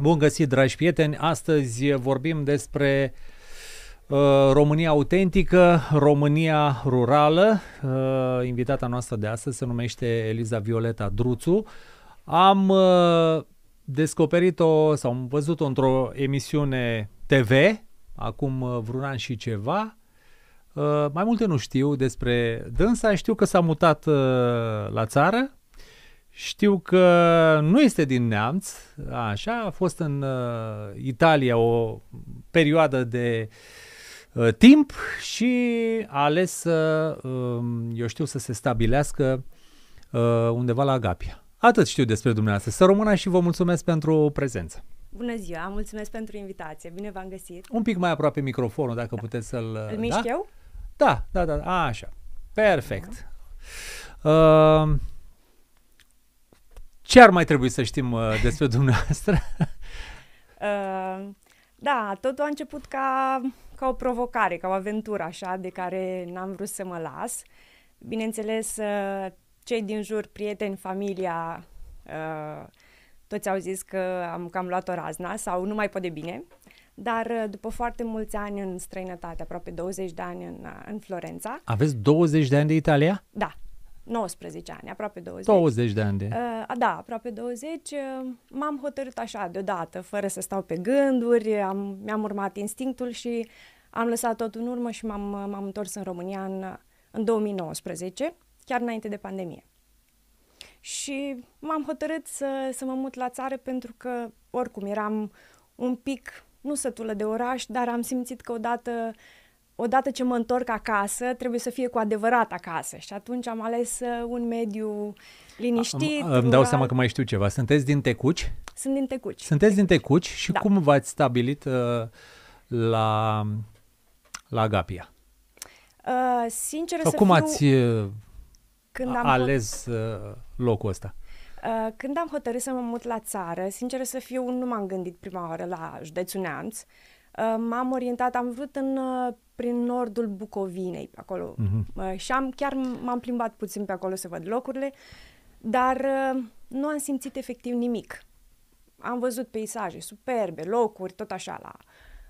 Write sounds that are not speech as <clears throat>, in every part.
Bun găsit, dragi prieteni! Astăzi vorbim despre uh, România autentică, România rurală. Uh, invitata noastră de astăzi se numește Eliza Violeta Druțu. Am uh, descoperit-o sau am văzut-o într-o emisiune TV acum uh, vreun an și ceva. Uh, mai multe nu știu despre dânsa, știu că s-a mutat uh, la țară, știu că nu este din neamț, așa, a fost în uh, Italia o perioadă de uh, timp și a ales să, uh, eu știu, să se stabilească uh, undeva la Agapia. Atât știu despre dumneavoastră. Să rămână și vă mulțumesc pentru prezență. Bună ziua, mulțumesc pentru invitație. Bine v-am găsit. Un pic mai aproape microfonul, dacă da. puteți să-l... Uh, Îl mișc da? eu? Da, da, da, da. a, așa. Perfect. Da. Uh, ce ar mai trebui să știm uh, despre <laughs> dumneavoastră? uh, da, totul a început ca, ca o provocare, ca o aventură așa, de care n-am vrut să mă las. Bineînțeles, uh, cei din jur, prieteni, familia, uh, toți au zis că am cam luat o razna sau nu mai pot de bine. Dar uh, după foarte mulți ani în străinătate, aproape 20 de ani în, uh, în Florența. Aveți 20 de ani de Italia? Da, 19 ani, aproape 20. 20 de ani de. Uh, da, aproape 20. Uh, m-am hotărât așa deodată, fără să stau pe gânduri, am, mi-am urmat instinctul și am lăsat totul în urmă și m-am, uh, m-am întors în România în, uh, în 2019, chiar înainte de pandemie. Și m-am hotărât să, să mă mut la țară pentru că oricum eram un pic, nu sătulă de oraș, dar am simțit că odată uh, odată ce mă întorc acasă, trebuie să fie cu adevărat acasă. Și atunci am ales uh, un mediu liniștit. Am, îmi dau seama că mai știu ceva. Sunteți din Tecuci? Sunt din Tecuci. Sunteți Tecuci. din Tecuci și da. cum v-ați stabilit uh, la, la Agapia? Uh, sincer Sau să cum fiu... ați uh, când am ales uh, locul ăsta? Uh, când am hotărât să mă mut la țară, sincer să fiu, nu m-am gândit prima oară la județul Neamț. Uh, m-am orientat, am vrut în uh, prin nordul Bucovinei, pe acolo. Mm-hmm. Și am chiar m-am plimbat puțin pe acolo să văd locurile, dar uh, nu am simțit efectiv nimic. Am văzut peisaje superbe, locuri, tot așa la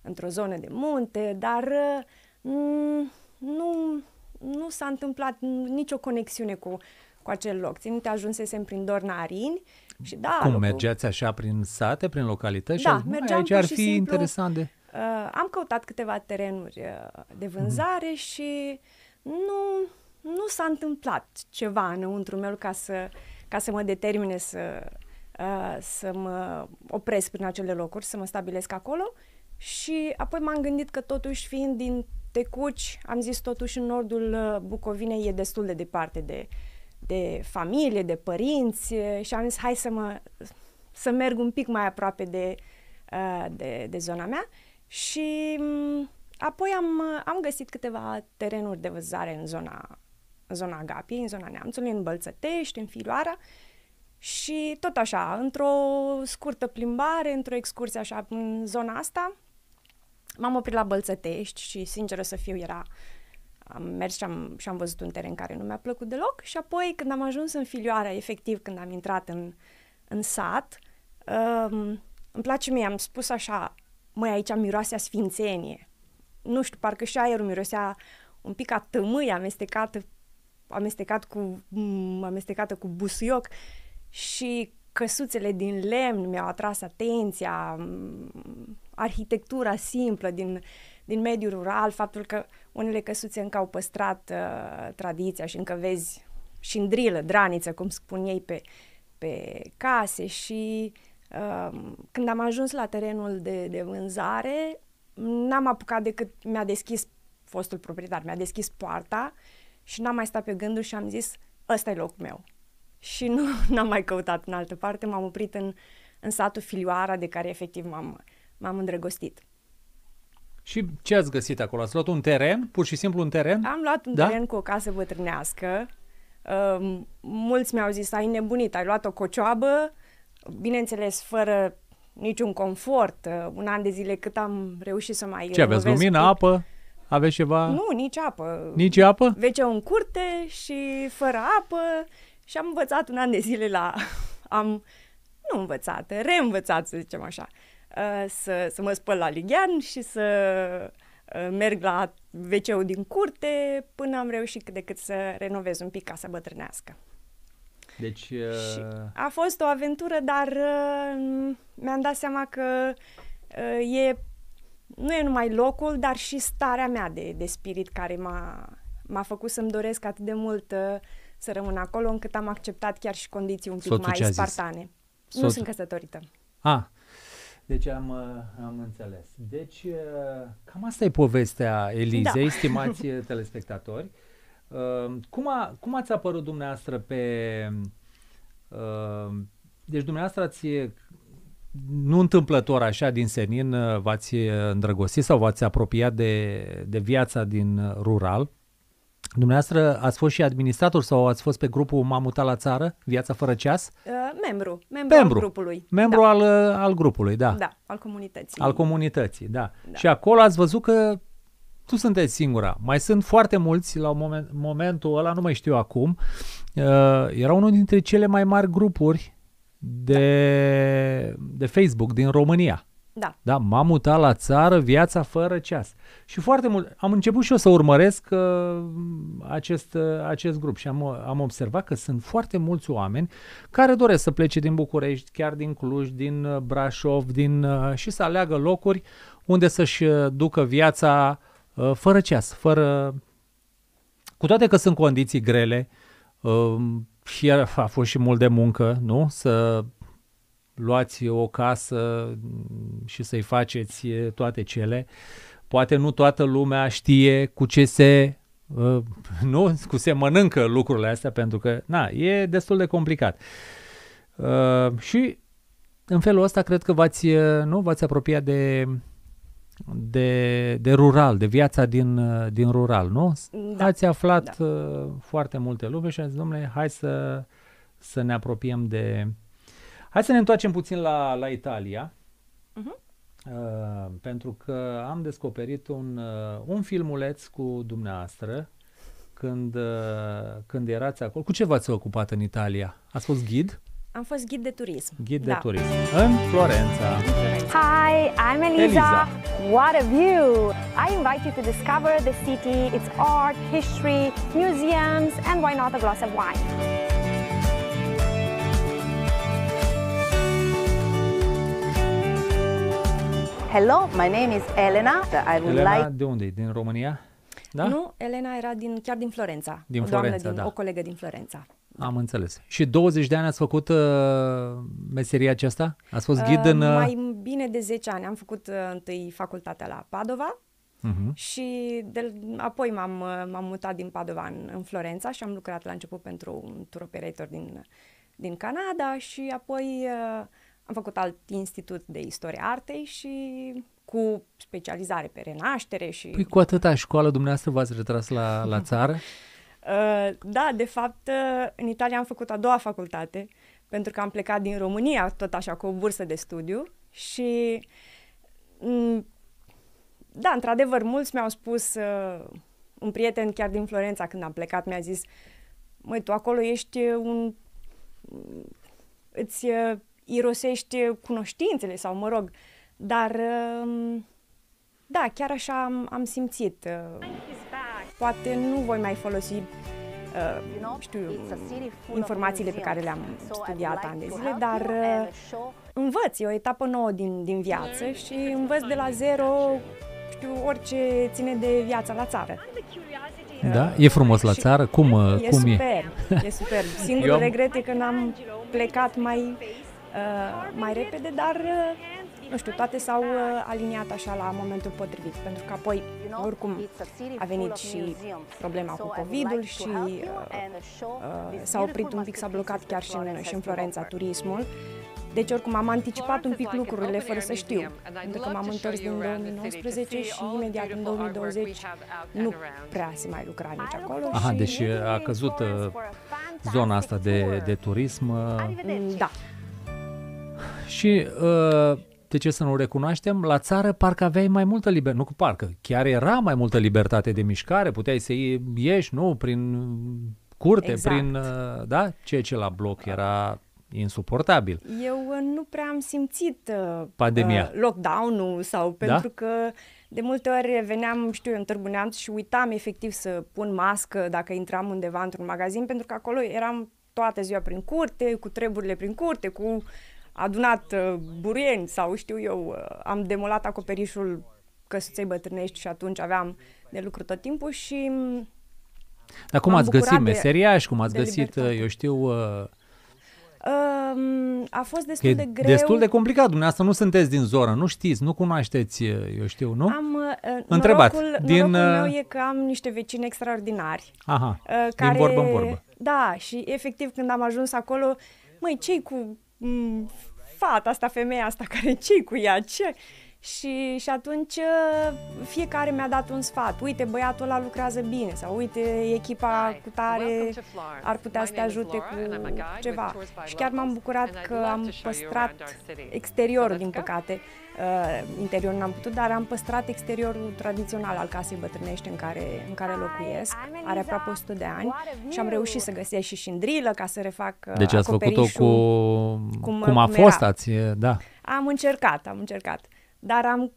într-o zonă de munte, dar uh, mm, nu, nu s-a întâmplat nicio conexiune cu, cu acel loc. Ținite ajunsesem prin Dornarini și da... Cum, locul... mergeați așa prin sate, prin localități? Da, și mergeam aici ar fi simplu, interesant de... Uh, am căutat câteva terenuri uh, de mhm. vânzare mm-hmm. și nu, nu s-a întâmplat ceva înăuntru meu ca să, ca să mă determine să, uh, să mă opresc prin acele locuri, să mă stabilesc acolo. Și apoi m-am gândit că totuși fiind din Tecuci, am zis totuși în nordul uh, Bucovinei e destul de departe de, de familie, de părinți și am zis hai să, mă, să merg un pic mai aproape de, de, de zona mea și mm, apoi am, am găsit câteva terenuri de văzare în zona, în zona Agapiei, în zona Neamțului, în Bălțătești, în Filoara și tot așa, într-o scurtă plimbare, într-o excursie așa în zona asta, m-am oprit la Bălțătești și, sinceră să fiu, era am mers și am, și am văzut un teren care nu mi-a plăcut deloc și apoi când am ajuns în Filioara, efectiv când am intrat în, în sat, um, îmi place mie, am spus așa, măi, aici miroase a sfințenie. Nu știu, parcă și aerul mirosea un pic a tămâi amestecat, amestecat cu, mm, amestecată cu busuioc și căsuțele din lemn mi-au atras atenția, mm, arhitectura simplă din, din mediul rural, faptul că unele căsuțe încă au păstrat uh, tradiția și încă vezi și în drilă, draniță, cum spun ei, pe, pe case și uh, când am ajuns la terenul de, de vânzare, n-am apucat decât mi-a deschis fostul proprietar, mi-a deschis poarta și n-am mai stat pe gândul și am zis, ăsta e locul meu. Și nu <laughs> n-am mai căutat în altă parte, m-am oprit în, în satul Filioara, de care efectiv m-am, m-am îndrăgostit. Și ce ați găsit acolo? Ați luat un teren, pur și simplu un teren? Am luat un da? teren cu o casă bătrânească. Uh, mulți mi-au zis, ai nebunit, ai luat o cocioabă bineînțeles, fără niciun confort, uh, un an de zile cât am reușit să mai... Ce aveți, lumină, apă? Aveți ceva? Nu, nici apă. Nici apă? Vece în curte și fără apă și am învățat un an de zile la... <laughs> am, nu învățat, reînvățat, să zicem așa, uh, să, să mă spăl la lighean și să uh, merg la wc din curte până am reușit cât de cât să renovez un pic să bătrânească. Deci... Uh... Și a fost o aventură, dar uh, mi-am dat seama că uh, e, nu e numai locul, dar și starea mea de, de spirit care m-a, m-a făcut să-mi doresc atât de mult uh, să rămân acolo, încât am acceptat chiar și condiții un pic Soțul mai spartane. Soțul. Nu sunt căsătorită. Ah, deci am, uh, am înțeles. Deci uh, cam asta e povestea Elizei, da. stimați uh, telespectatori. Ehm, cum, a, cum ați apărut dumneavoastră pe... Uh, deci dumneavoastră ați, nu întâmplător așa din senin, eh, v-ați îndrăgostit sau v-ați apropiat de, de viața din eh, rural. Dumneavoastră ați fost și administrator sau ați fost pe grupul M-am mutat la țară, Viața fără ceas? Uh, eh, membru, membru, membru al grupului. Membru da. al, al grupului, da. Da, al comunității. Al comunității, da. da. Și acolo ați văzut că tu sunteți singura. Mai sunt foarte mulți, la un moment, momentul ăla, nu mai știu acum, uh, era unul dintre cele mai mari grupuri de, de Facebook din România. Da. Da, m-am mutat la țară, viața fără ceas. Și foarte mult, am început și eu să urmăresc uh, acest, uh, acest grup și am, am observat că sunt foarte mulți oameni care doresc să plece din București, chiar din Cluj, din uh, Brașov, din uh, și să aleagă locuri unde să-și uh, ducă viața Uh, fără ceas, fără... Cu toate că sunt condiții grele um, și a fost și mult de muncă, nu? Să luați o casă și să-i faceți toate cele. Poate nu toată lumea știe cu ce se uh, <laughs> nu, cu se mănâncă lucrurile astea pentru că, na, e destul de complicat. Uh, și în felul ăsta cred că v-ați, nu, v-ați apropiat de de, de rural, de viața din, uh, din rural, nu? Da. Ați aflat da. Uh, foarte multe lume și ați zis, domnule, hai să, să ne apropiem de... Hai să ne întoarcem puțin la, la Italia, uh-huh. uh, pentru că am descoperit un, uh, un filmuleț cu dumneavoastră când, uh, când erați acolo. Cu ce v-ați ocupat în Italia? Ați fost ghid? Am fost ghid de turism. Ghid da. de turism. În Florența. Hi, I'm Eliza. Eliza. What a view! I invite you to discover the city, its art, history, museums, and why not a glass of wine. Hello, my name is Elena. I would Elena, like... de unde e? Din România? Da? Nu, Elena era din, chiar din Florența. Din Florența, o doamnă, din, da. O colegă din Florența. Am înțeles. Și 20 de ani ați făcut uh, meseria aceasta? Ați fost ghid uh, în... Uh... Mai bine de 10 ani. Am făcut uh, întâi facultatea la Padova uh-huh. și de, apoi m-am, uh, m-am mutat din Padova în, în Florența și am lucrat la început pentru un tour operator din, din Canada și apoi uh, am făcut alt institut de istoria artei și cu specializare pe renaștere și... Păi cu atâta școală dumneavoastră v-ați retras la, la <laughs> țară? Uh, da, de fapt, uh, în Italia am făcut a doua facultate, pentru că am plecat din România, tot așa, cu o bursă de studiu și mm, da, într-adevăr, mulți mi-au spus, uh, un prieten chiar din Florența când am plecat mi-a zis, măi, tu acolo ești un... îți uh, irosești cunoștințele sau, mă rog, dar uh, da, chiar așa am, am simțit. Uh, Poate nu voi mai folosi uh, știu, informațiile pe care le-am studiat ani de zile, dar uh, învăț, e o etapă nouă din, din viață mm. și învăț de la zero știu orice ține de viața la țară. Da? E frumos la țară? Cum uh, e? Cum super, e? e super. <laughs> Singurul regret e că n-am plecat mai, uh, mai repede, dar uh, nu știu, toate s-au uh, aliniat așa la momentul potrivit, pentru că apoi, oricum, a venit și problema cu COVID-ul și uh, uh, s-a oprit un pic, s-a blocat chiar și în, și în Florența turismul. Deci oricum am anticipat un pic lucrurile fără să știu, pentru că m-am întors din 2019 și imediat în 2020 nu prea se mai lucra nici acolo. Aha, și... deci uh, a căzut uh, zona asta de, de turism. Da. Și uh, de ce să nu recunoaștem, la țară parcă aveai mai multă libertate, nu cu parcă, chiar era mai multă libertate de mișcare, puteai să ieși, nu, prin curte, exact. prin, uh, da, ceea ce la bloc era insuportabil. Eu uh, nu prea am simțit uh, pandemia, uh, lockdown-ul sau da? pentru da? că de multe ori veneam, știu eu, întârbuneam și uitam efectiv să pun mască dacă intram undeva într-un magazin, pentru că acolo eram toată ziua prin curte, cu treburile prin curte, cu adunat uh, burieni sau știu eu, uh, am demolat acoperișul căsuței bătrânești și atunci aveam de lucru tot timpul și... Dar cum ați găsit meseria și cum ați găsit, libertate. eu știu... Uh... a fost destul de greu. destul de complicat. Dumneavoastră nu sunteți din zonă, nu știți, nu cunoașteți, uh, eu știu, nu? Am, uh, Întrebat. Norocul, din, norocul meu e că am niște vecini extraordinari. Aha, uh, care, din vorbă în vorbă. Da, și efectiv când am ajuns acolo, măi, cei cu Mm, fata asta, femeia asta, care ce cu ea, ce... Și, și atunci ă, fiecare mi-a dat un sfat. Uite, băiatul ăla lucrează bine sau uite, echipa Hi, cu tare ar putea să te ajute cu ceva. Și chiar m-am bucurat că am păstrat exteriorul, din păcate. Uh, ă, interior n-am putut, dar am păstrat exteriorul tradițional al casei bătrânești în care, în care locuiesc. Are aproape 100 de ani și am reușit să găsesc și șindrilă ca să refac ă, Deci ați făcut-o cu... cum, cum a cum fost, ați, da. Am încercat, am încercat dar am,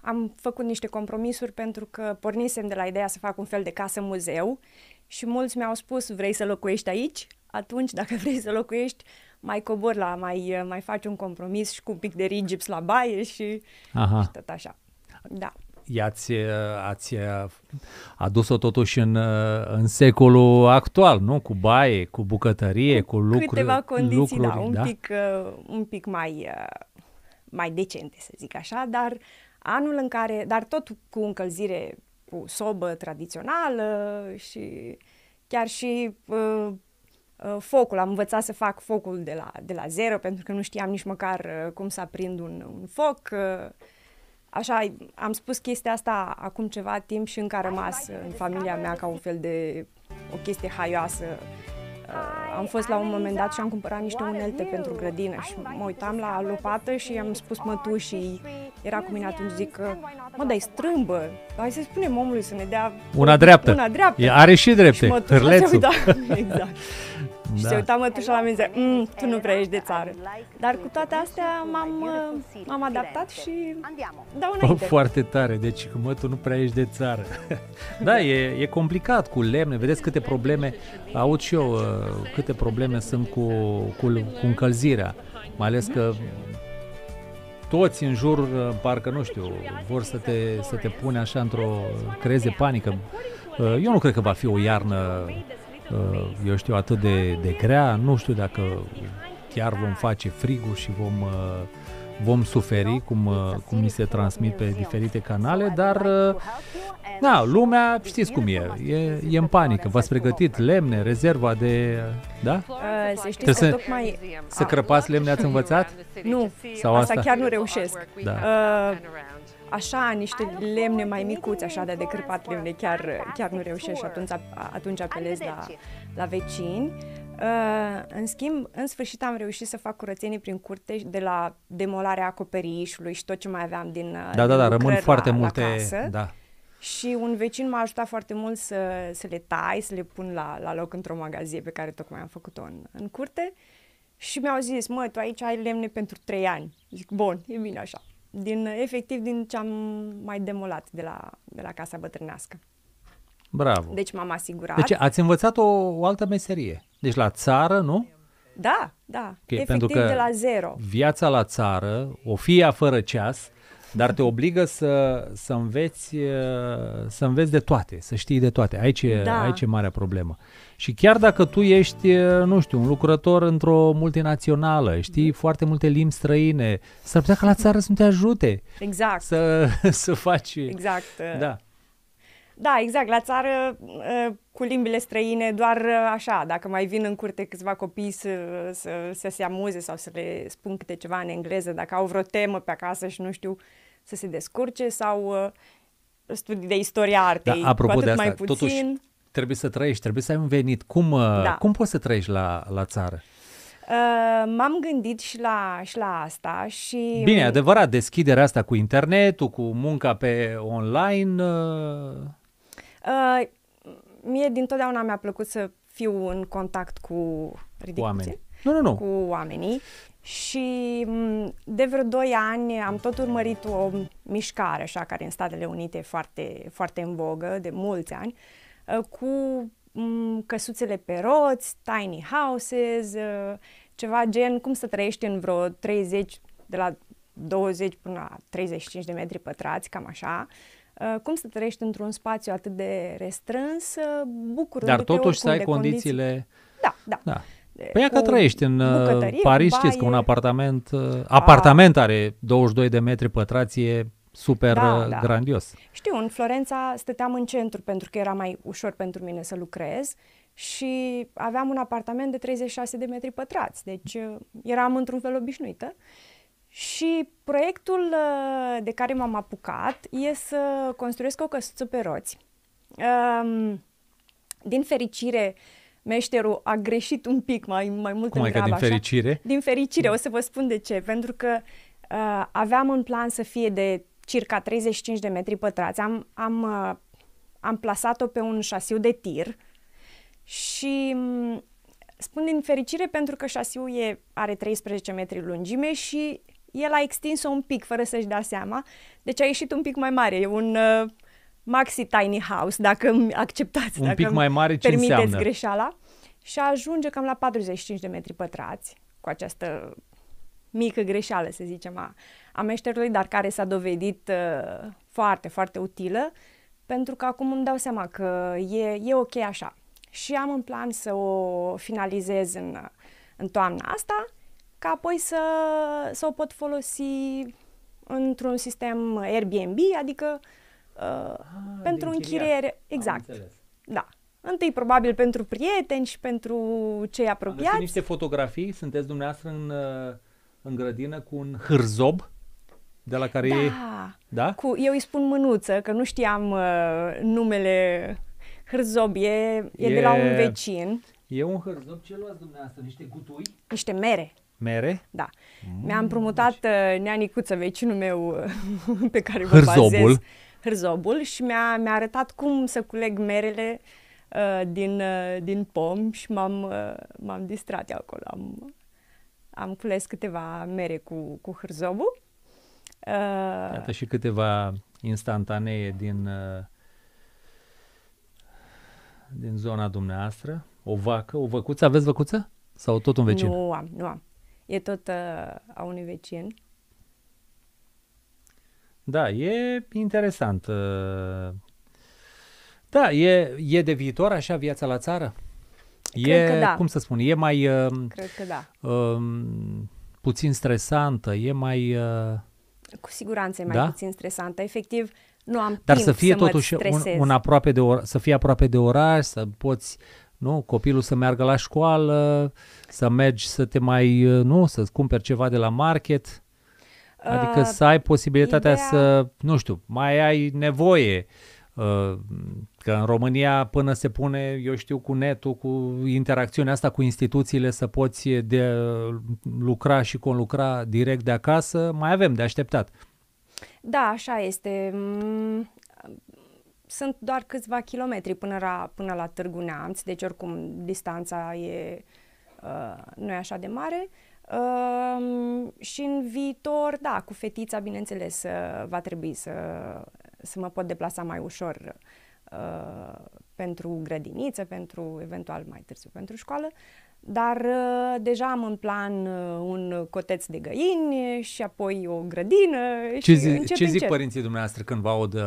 am făcut niște compromisuri pentru că pornisem de la ideea să fac un fel de casă-muzeu și mulți mi-au spus, vrei să locuiești aici? Atunci, <laughs> dacă vrei să locuiești, mai cobor la, mai, mai faci un compromis și cu un pic de rigips la baie și, Aha. și tot așa. Da i-ați ați adus-o totuși în, în secolul actual, nu? Cu baie, cu bucătărie, cu, cu lucruri. Câteva condiții, da, lucruri, da, un, da? Pic, un pic mai mai decente, să zic așa, dar anul în care, dar tot cu încălzire cu sobă tradițională și chiar și uh, uh focul. Am învățat să fac focul de la, de la zero pentru că nu știam nici măcar uh, cum să aprind un, un foc. Uh, așa, am spus chestia asta acum ceva timp și încă a rămas în familia mea ca un fel de o chestie haioasă am fost la un moment dat și am cumpărat niște unelte pentru grădină și mă uitam la lopată și am spus mătușii, era cu mine atunci, zic că mă dai strâmbă, hai să spunem omului să ne dea una dreaptă, una dreaptă. E, are și drepte, și mătușa, da, <laughs> exact. Da. Și se uita mătușa la mine mm, tu nu prea ești de țară. Dar cu toate astea m-am, uh, m-am adaptat și dau înainte. Foarte tare, deci mă, tu nu prea ești de țară. <laughs> da, e, e complicat cu lemne, vedeți câte probleme, aud și eu uh, câte probleme sunt cu, cu, cu încălzirea. Mai ales că toți în jur, uh, parcă, nu știu, vor să te, să te pune așa într-o... creze panică. Eu nu cred că va fi o iarnă Uh, eu știu, atât de, de grea, nu știu dacă chiar vom face frigul și vom, uh, vom suferi cum, uh, cum mi se transmit pe diferite canale, dar na, da, lumea știți cum e, e, e în panică. V-ați pregătit lemne, rezerva de... Da? Uh, să știți Trebuie că să, tocmai... Să crăpați lemne ați învățat? Nu, Sau asta, asta chiar nu reușesc. Da. Uh, așa niște lemne mai micuți, așa de decârpat lemne, chiar, chiar nu reușești și atunci, atunci apelez la, la vecini. Uh, în schimb, în sfârșit am reușit să fac curățenii prin curte de la demolarea acoperișului și tot ce mai aveam din uh, da, da, da, da, rămân foarte la, multe, la casă. da. Și un vecin m-a ajutat foarte mult să, să le tai, să le pun la, la loc într-o magazie pe care tocmai am făcut-o în, în curte. Și mi-au zis, mă, tu aici ai lemne pentru trei ani. Zic, bun, e bine așa din, efectiv din ce am mai demolat de la, de la casa bătrânească. Bravo. Deci m-am asigurat. Deci ați învățat o, o altă meserie. Deci la țară, nu? Da, da. Okay, efectiv pentru că de la zero. Viața la țară, o fie fără ceas, dar te obligă să, să, înveți, uh, să înveți de toate, să știi de toate. Aici e, da. aici e marea problemă. Și chiar dacă tu ești, uh, nu știu, un lucrător într-o multinațională, știi mhm. foarte multe limbi străine, s-ar putea ca la țară să nu te ajute. Exact. Să, <laughs> să faci... Uh, exact. Da. Da, exact. La țară, cu limbile străine, doar așa, dacă mai vin în curte câțiva copii să, să, să se amuze sau să le spun câte ceva în engleză, dacă au vreo temă pe acasă și nu știu uh, să se descurce sau uh, studii de istoria artei, da, apropo cu atât de asta, mai puțin. Totuși, trebuie să trăiești, trebuie să ai un venit. Cum, uh, da. cum poți să trăiești la, la țară? Uh, m-am gândit și la, și la asta și... Bine, mm, adevărat, deschiderea asta cu internetul, cu munca pe online... Uh... Uh, mie dintotdeauna mi-a plăcut să fiu în contact cu... Ridic, Oameni. Nu, nu, nu. Cu oamenii și mm, de vreo 2 ani am tot urmărit o mișcare așa care în Statele Unite e foarte, foarte în vogă de mulți ani ă, cu mm, căsuțele pe roți, tiny houses, ă, ceva gen cum să trăiești în vreo 30, de la 20 până la 35 de metri pătrați, cam așa, ă, cum să trăiești într-un spațiu atât de restrâns, bucurându-te Dar totuși să ai condițiile... Da, da. da. Păi ea că trăiește uh, în Paris, baie. știți că un apartament, uh, A. apartament are 22 de metri pătrați, super da, uh, da. grandios. Știu, în Florența stăteam în centru pentru că era mai ușor pentru mine să lucrez și aveam un apartament de 36 de metri pătrați, deci eram într-un fel obișnuită. Și proiectul de care m-am apucat e să construiesc o căsuță pe roți. Um, din fericire, meșterul a greșit un pic mai, mai mult Cum în grabă, adică, din așa. fericire? Din fericire, mm. o să vă spun de ce. Pentru că uh, aveam un plan să fie de circa 35 de metri pătrați. Am, am, uh, am plasat-o pe un șasiu de tir și m- mm, spun din fericire pentru că șasiul e, are 13 metri lungime și el a extins-o un pic, fără să-și dea seama, deci a ieșit un pic mai mare, e un uh, maxi tiny house, dacă îmi acceptați, Un dacă pic mai mare ce permiteți înseamnă? greșeala, și ajunge cam la 45 de metri pătrați cu această mică greșeală, să zicem, a, a meșterului, dar care s-a dovedit uh, foarte, foarte utilă, pentru că acum îmi dau seama că e, e ok așa. Și am în plan să o finalizez în, în toamna asta, ca apoi să, să o pot folosi într-un sistem Airbnb, adică uh, Ah, pentru închiriere. Exact. Am Da. Întâi probabil pentru prieteni și pentru cei apropiați. Sunt niște fotografii, sunteți dumneavoastră în, uh, în grădină cu un hârzob de la care da. e... Da. Cu, eu îi spun mânuță, că nu știam uh, numele hârzob, e, e, e de la un vecin. E un hârzob, ce luați dumneavoastră? Niște gutui? Niște mere. Mere? Da. Mm, Mi-a împrumutat deci- uh, neanicuță, vecinul meu uh, <laughs> pe care vă Hârzobul. bazez hârzobul și mi-a, mi-a arătat cum să culeg merele uh, din, uh, din pom și m-am, uh, m-am distrat acolo. Am, am cules câteva mere cu, cu hârzobul. Uh, Iată și câteva instantanee din, uh, din zona dumneavoastră. O vacă, o văcuță, aveți văcuță? Sau tot un vecin? Nu am, nu am. E tot uh, a unui vecin. Da, e interesant. Uh, da, e, e de viitor așa viața la țară? Cred e, că da. cum să spun, e mai... Um, Cred că da. Um, puțin stresantă, e mai... Uh... Cu siguranță e mai da? puțin stresantă. Efectiv, nu am Dar timp să fie să totuși un, un aproape de or- să fie aproape de oraș, să poți nu, copilul să meargă la școală, să mergi să te mai, uh, nu, să-ți cumperi ceva de la market. Adică uh, să ai posibilitatea ideea... să, nu știu, mai ai nevoie. Uh, că în România până se pune, eu știu, cu netul, cu interacțiunea asta cu instituțiile, să poți de lucra și conlucra direct de acasă, mai avem de așteptat. Da, așa este. Mm, sunt doar câțiva kilometri până la, până la Târgu Neamț, deci oricum distanța e, uh, nu e așa de mare. Uh, și în viitor, da, cu fetița, bineînțeles, uh, va trebui să, să mă pot deplasa mai ușor uh, pentru grădiniță, pentru eventual mai târziu pentru școală, dar uh, deja am în plan uh, un coteț de găini și apoi o grădină. Ce, și zi, încet, ce zic încet. părinții dumneavoastră când vă aud uh,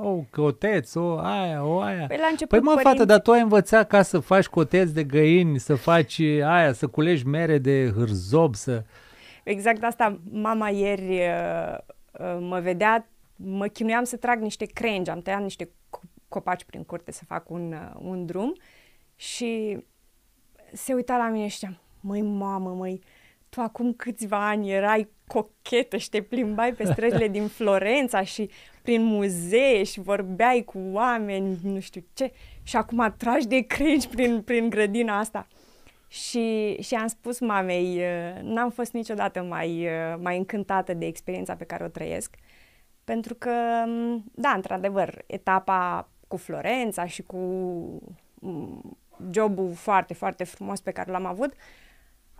o oh, coteț, o aia, o aia? Păi, la început, păi mă, părinți... fată, dar tu ai învățat ca să faci coteț de găini, să faci aia, să culegi mere de hârzob, să... Exact asta, mama ieri mă vedea, mă chinuiam să trag niște crengi, am tăiat niște copaci prin curte să fac un, un drum și se uita la mine și măi mamă, măi, tu acum câțiva ani erai cochetă și te plimbai pe străzile <laughs> din Florența și prin muzee și vorbeai cu oameni, nu știu ce, și acum tragi de crengi prin, prin grădina asta. Și, și am spus mamei, uh, n-am fost niciodată mai, uh, mai încântată de experiența pe care o trăiesc, pentru că, um, da, într-adevăr, etapa cu Florența și cu mm, jobul foarte, foarte frumos pe care l-am avut,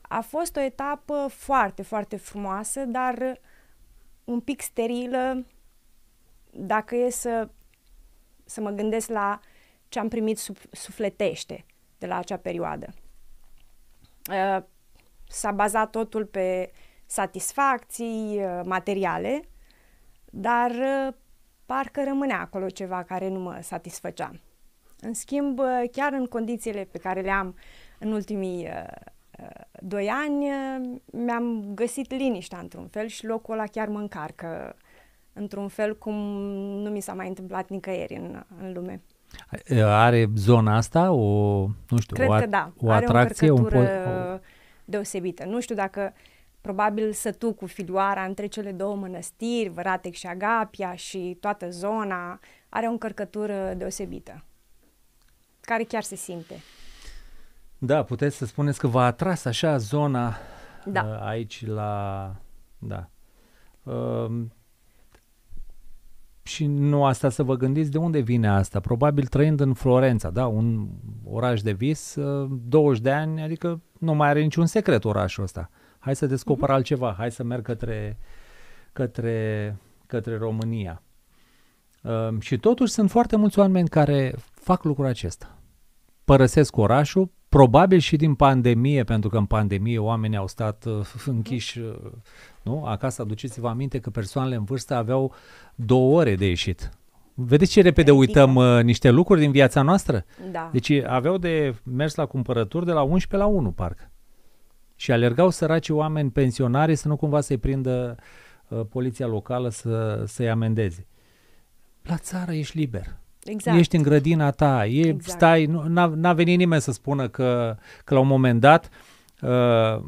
a fost o etapă foarte, foarte frumoasă, dar un pic sterilă dacă e să, să mă gândesc la ce am primit sub, sufletește de la acea perioadă. Ă, s-a bazat totul pe satisfacții ă, materiale, dar ă, parcă rămânea acolo ceva care nu mă satisfăcea. În schimb, uh, chiar în condițiile pe care le am în ultimii uh, uh, doi ani, mi-am găsit liniștea într-un fel și locul ăla chiar mă încarcă într-un fel cum nu mi s-a mai întâmplat nicăieri în, în lume. Are zona asta o, nu știu, Cred o, at- că da. o Are atracție? o încărcătură o... deosebită. Nu știu dacă probabil sătu cu filoara între cele două mănăstiri, Văratec și Agapia și toată zona, are o încărcătură deosebită care chiar se simte. Da, puteți să spuneți că v-a atras așa zona da. uh, aici la... Da. Uh, și nu asta să vă gândiți de unde vine asta. Probabil trăind în Florența, da, un oraș de vis, uh, 20 de ani, adică nu mai are niciun secret orașul ăsta. Hai să descoper uh-huh. altceva, hai să merg către, către, către România. Uh, și totuși sunt foarte mulți oameni care fac lucrul acesta părăsesc orașul, probabil și din pandemie, pentru că în pandemie oamenii au stat uh, <laughs> închiși uh, nu? acasă. Aduceți-vă aminte că persoanele în vârstă aveau două ore de ieșit. Vedeți ce repede uităm uh, niște lucruri din viața noastră? Da. Deci aveau de mers la cumpărături de la 11 la 1, parcă. Și alergau săraci oameni pensionari să nu cumva să-i prindă uh, poliția locală să, să-i amendeze. La țară ești liber. Exact. Ești în grădina ta, e, exact. stai, nu, n-a, n-a venit nimeni să spună că, că la un moment dat, uh,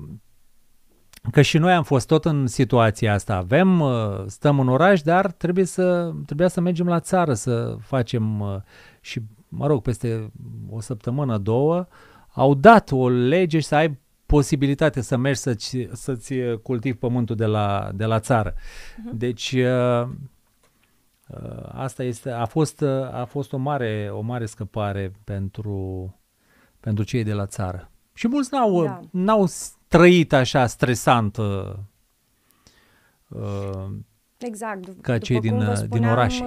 că și noi am fost tot în situația asta. Avem, uh, stăm în oraș, dar trebuie să, trebuia să mergem la țară să facem uh, și, mă rog, peste o săptămână, două, au dat o lege și să ai posibilitate să mergi să-ți, să-ți cultivi pământul de la, de la țară. Uh-huh. Deci... Uh, Uh, asta este, a, fost, uh, a fost o mare, o mare scăpare pentru, pentru cei de la țară. Și mulți n-au, da. n-au trăit așa stresant uh, uh exact. ca cei din, spuneam, din oraș Să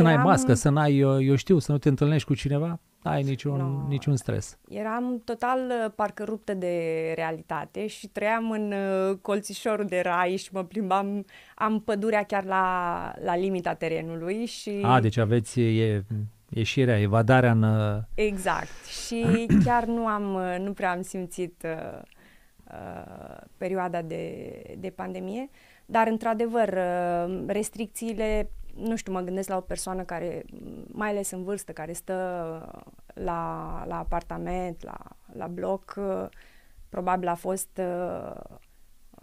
eram... n-ai mască, să n-ai, eu știu, să nu te întâlnești cu cineva ai niciun, no. niciun stres. Eram total uh, parcă ruptă de realitate și trăiam în uh, colțișorul de rai și mă plimbam, am pădurea chiar la, la limita terenului și... A, deci aveți e, ieșirea, evadarea în... Uh, exact. Și <clears throat> chiar nu, am, nu prea am simțit uh, uh, perioada de, de pandemie, dar într-adevăr restricțiile nu știu, mă gândesc la o persoană care, mai ales în vârstă, care stă la, la apartament, la, la bloc, probabil a fost uh,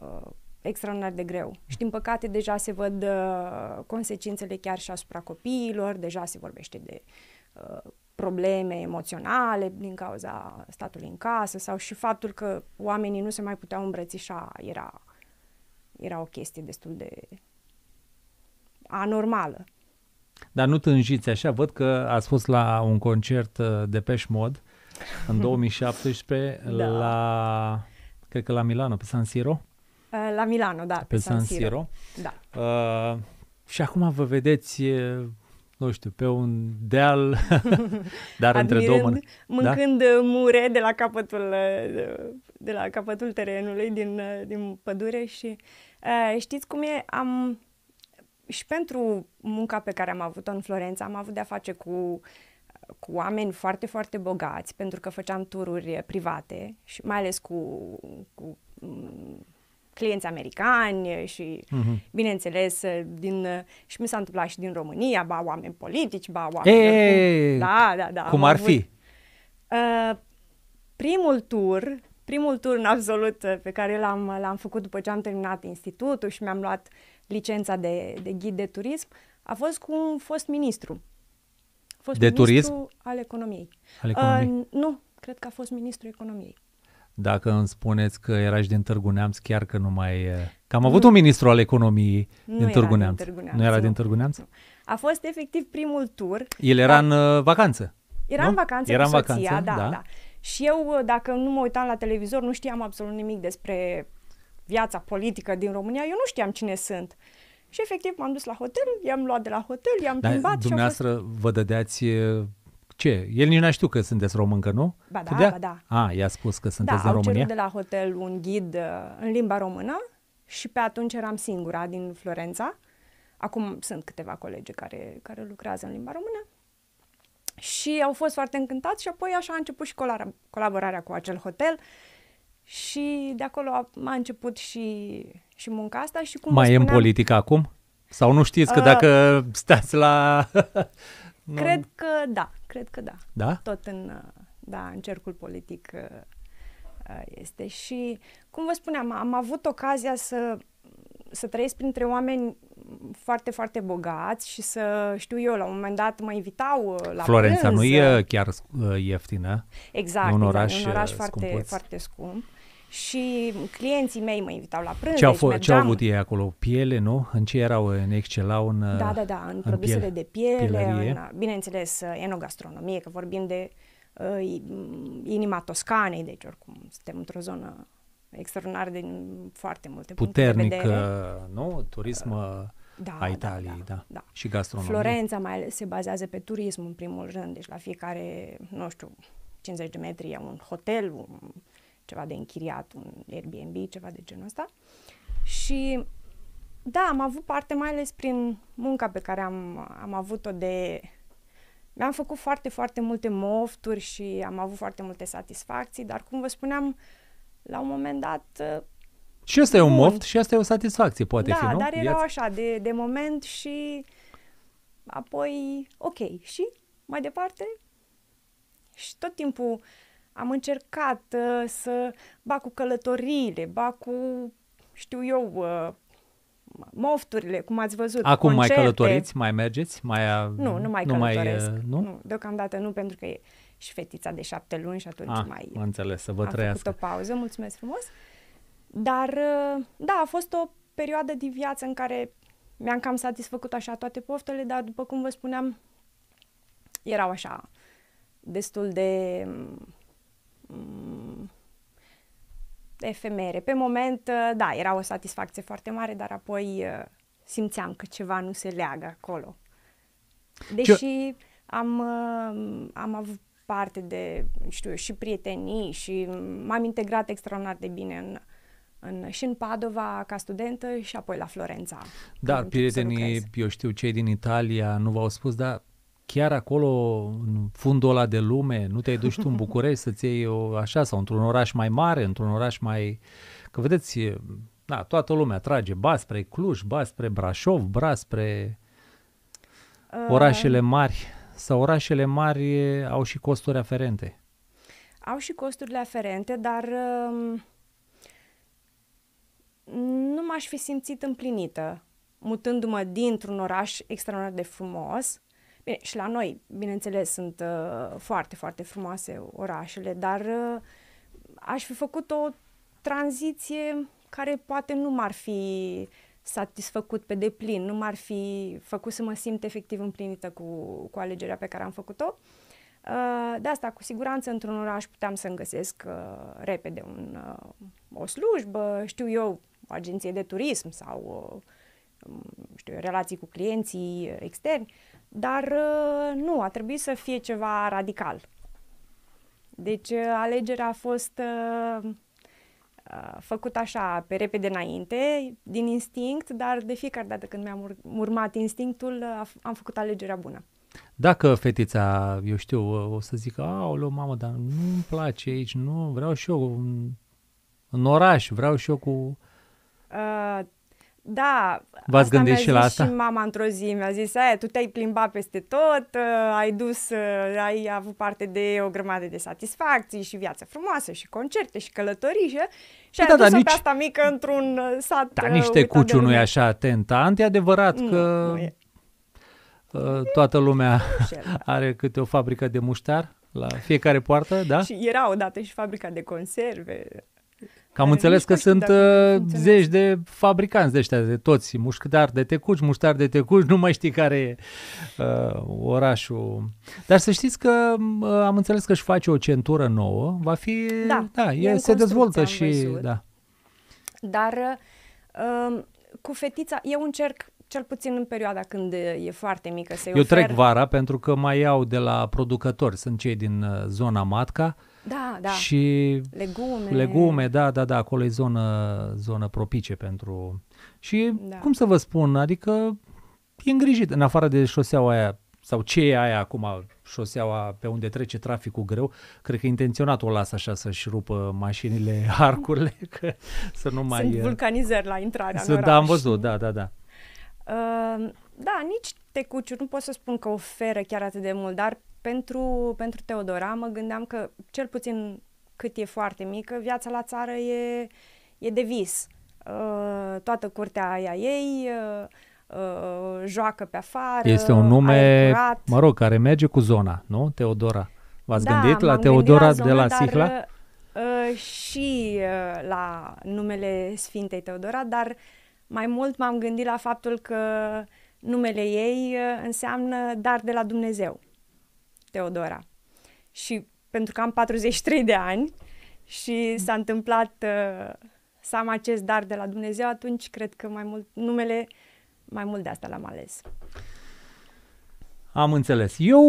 uh, extraordinar de greu. Și din păcate deja se văd uh, consecințele chiar și asupra copiilor, deja se vorbește de uh, probleme emoționale din cauza statului în casă sau și faptul că oamenii nu se mai puteau îmbrățișa era, era o chestie destul de anormală. Dar nu tânjiți așa, văd că ați fost la un concert uh, de Mod în 2017 <laughs> da. la, cred că la Milano, pe San Siro. Uh, la Milano, da, pe, pe San, San Siro. Siro. Da. Uh, și acum vă vedeți, uh, nu știu, pe un deal, <laughs> dar Admirând, între două mâni. Da? Mâncând da? mure de la capătul, de la capătul terenului din, din pădure și uh, știți cum e, am și pentru munca pe care am avut-o în Florența, am avut de-a face cu, cu oameni foarte, foarte bogați, pentru că făceam tururi private, și mai ales cu, cu mm, clienți americani și, uh-huh. bineînțeles, din, și mi s-a întâmplat și din România, ba oameni politici, ba oameni... Ei, oricum. da, da, da. Cum ar avut. fi? Uh, primul tur primul turn absolut uh, pe care l-am, uh, l-am făcut după ce am terminat institutul și mi-am luat licența de, de ghid de turism, a fost cu un fost ministru. Fost de ministru turism? Al economiei. Al economiei. Uh, nu, cred că a fost ministru economiei. Dacă îmi spuneți că erași din Târgu Neamț, chiar că nu mai... Că am avut nu. un ministru al economiei nu din, Târgu Neamț. din Târgu Neamț. Nu era nu. din Târgu Neamț? Nu. A fost efectiv primul tur. El era dar... în uh, vacanță. Era nu? în vacanță era cu soția, în vacanță, da, da. da. Și eu, uh, dacă nu mă uitam la televizor, nu știam absolut nimic despre viața politică din România, eu nu știam cine sunt. Și efectiv m-am dus la hotel, i-am luat de la hotel, i-am Dar plimbat dumneavoastră și fost... vă dădeați uh, ce? El nici nu știu că sunteți româncă, nu? Ba da, Tudea? ba da. A, i-a spus că sunteți da, de România? Da, de la hotel un ghid uh, în limba română și pe atunci eram singura din Florența. Acum sunt câteva colegi care, care lucrează în limba română și au fost foarte încântați și apoi așa a început și colaborarea cu acel hotel și de acolo a, a început și, și munca asta și cum Mai spuneam, e în politică acum? Sau nu știți că uh, dacă <laughs> stați la... <laughs> cred că da, cred că da. Da? Tot în, uh, da, în cercul politic uh, uh, este și, cum vă spuneam, am avut ocazia să, să trăiesc printre oameni foarte, foarte bogați și să știu eu, la un moment dat mă invitau uh, la Florența prânz. nu e chiar uh, ieftină. Exact, exact un oraș, exact, un oraș foarte, foarte scump. Și clienții mei mă invitau la prânz. Ce au, f- deci ce au avut ei acolo? Piele, nu? În ce erau? În excelau? În, da, da, da, uh, în, în produsele piele, de piele, în, bineînțeles, enogastronomie, că vorbim de uh, mm, inima Toscanei, deci oricum suntem într-o zonă extraordinar de mm, foarte multe Puternic, puncte de vedere. nu? Turism uh, da, a da, Italiei. Da, da, da. da. Și gastronomie. Florența mai ales se bazează pe turism în primul rând, deci la fiecare, nu știu, 50 de metri e un hotel, un, ceva de închiriat, un Airbnb, ceva de genul ăsta. Și da, am avut parte mai ales prin munca pe care am, am avut-o de... Mi-am făcut foarte, foarte multe mofturi și am avut foarte multe satisfacții, dar cum vă spuneam, la un moment dat și asta e un moft și asta e o satisfacție, poate da, fi, nu? dar erau Iați... așa, de, de moment și apoi, ok, și mai departe? Și tot timpul am încercat uh, să ba cu călătoriile, ba cu, știu eu, uh, mofturile, cum ați văzut, Acum concerte. mai călătoriți, mai mergeți? Mai, uh, nu, nu mai nu călătoresc. Mai, uh, nu? nu? Deocamdată nu, pentru că e și fetița de șapte luni și atunci ah, mai... Am înțeles, să vă am trăiască. Am făcut o pauză, mulțumesc frumos. Uh, dar, uh, da, a fost o perioadă de viață în care mi-am cam satisfăcut așa toate poftele, dar după cum vă spuneam, erau așa destul de mm, efemere. Pe moment, uh, da, era o satisfacție foarte mare, dar apoi uh, simțeam că ceva nu se leagă acolo. Deși am, am avut parte de, știu, și prietenii și m-am integrat extraordinar de bine în, în, și în Padova ca studentă și apoi la Florența. Dar prietenii, eu știu, cei din Italia nu v-au spus, dar chiar acolo, în fundul ăla de lume, nu te-ai duci tu în <laughs> București să-ți iei o, așa sau într-un oraș mai mare, într-un oraș mai... Că vedeți, na, toată lumea trage ba spre Cluj, ba spre Brașov, ba spre uh... orașele mari. Sau orașele mari au și costuri aferente? Au și costurile aferente, dar... Uh nu m-aș fi simțit împlinită mutându-mă dintr-un oraș extraordinar de frumos. Bine, și la noi, bineînțeles, sunt uh, foarte, foarte frumoase orașele, dar uh, aș fi făcut o tranziție care poate nu m-ar fi satisfăcut pe deplin, nu m-ar fi făcut să mă simt efectiv împlinită cu, cu alegerea pe care am făcut-o. Uh, Uh, de asta, cu siguranță, într-un oraș puteam să-mi găsesc uh, repede un, uh, o slujbă, știu eu, o agenție de turism sau um, știu eu, relații cu clienții externi, dar nu, a trebuit să fie ceva radical. Deci alegerea a fost făcut așa pe repede înainte, din instinct, dar de fiecare dată când mi-am urmat instinctul, am făcut alegerea bună. Dacă fetița, eu știu, o să zică, aoleu, mamă, dar nu-mi place aici, nu, vreau și eu în, în oraș, vreau și eu cu... Uh, da, V-ați asta gândit și la asta? și mama într-o zi, mi-a zis, aia, tu te-ai plimbat peste tot, uh, ai dus, uh, ai avut parte de o grămadă de satisfacții și viață frumoasă și concerte și călătorii și, și ai păi da, dus-o nici... pe asta mică într-un ă, sat Da, niște cuciu nu e așa tentant, e adevărat mm, că... Nu e. Uh, toată lumea <laughs> are câte o fabrică de muștar la fiecare poartă, da? Și era odată și fabrica de conserve. Cam am înțeles că sunt uh, zeci de fabricanți de ăștia, de toți, muștar de tecuci, muștar de tecuci, <laughs> nu mai știi care e uh, orașul. Dar să știți că uh, am înțeles că își face o centură nouă, va fi, da, da e, se dezvoltă și, da. Dar uh, um, cu fetița, eu încerc cel puțin în perioada când e foarte mică să-i Eu ofer. trec vara pentru că mai iau de la producători, sunt cei din uh, zona Matca. Da, da. Și legume. Legume, da, da, da, acolo e zonă, zonă propice pentru... Și da. cum să vă spun, adică e îngrijit, în afară de șoseaua aia sau ce e aia acum, șoseaua pe unde trece traficul greu, cred că intenționat o lasă așa să-și rupă mașinile, <laughs> arcurile, că să nu mai... Sunt uh, vulcanizări la intrarea Sunt, în Da, am văzut, da, da, da. Ehm, da, nici tecuciuri, nu pot să spun că oferă chiar atât de mult, dar pentru, pentru Teodora mă gândeam că, cel puțin cât e foarte mică, viața la țară e, e de vis. Uh, toată curtea aia ei, uh, uh, joacă pe afară. Este un nume, mă rog, care merge cu zona, nu? Teodora. V-ați da, gândit la Teodora gândit la zona, de la Sihla? Dar, uh, și uh, la numele Sfintei Teodora, dar uh, mai mult m-am gândit la faptul că numele ei uh, înseamnă dar de la Dumnezeu, Teodora. Și pentru că am 43 de ani și s-a întâmplat uh, să am acest dar de la Dumnezeu, atunci cred că mai mult numele, mai mult de asta l-am ales. Am înțeles. Eu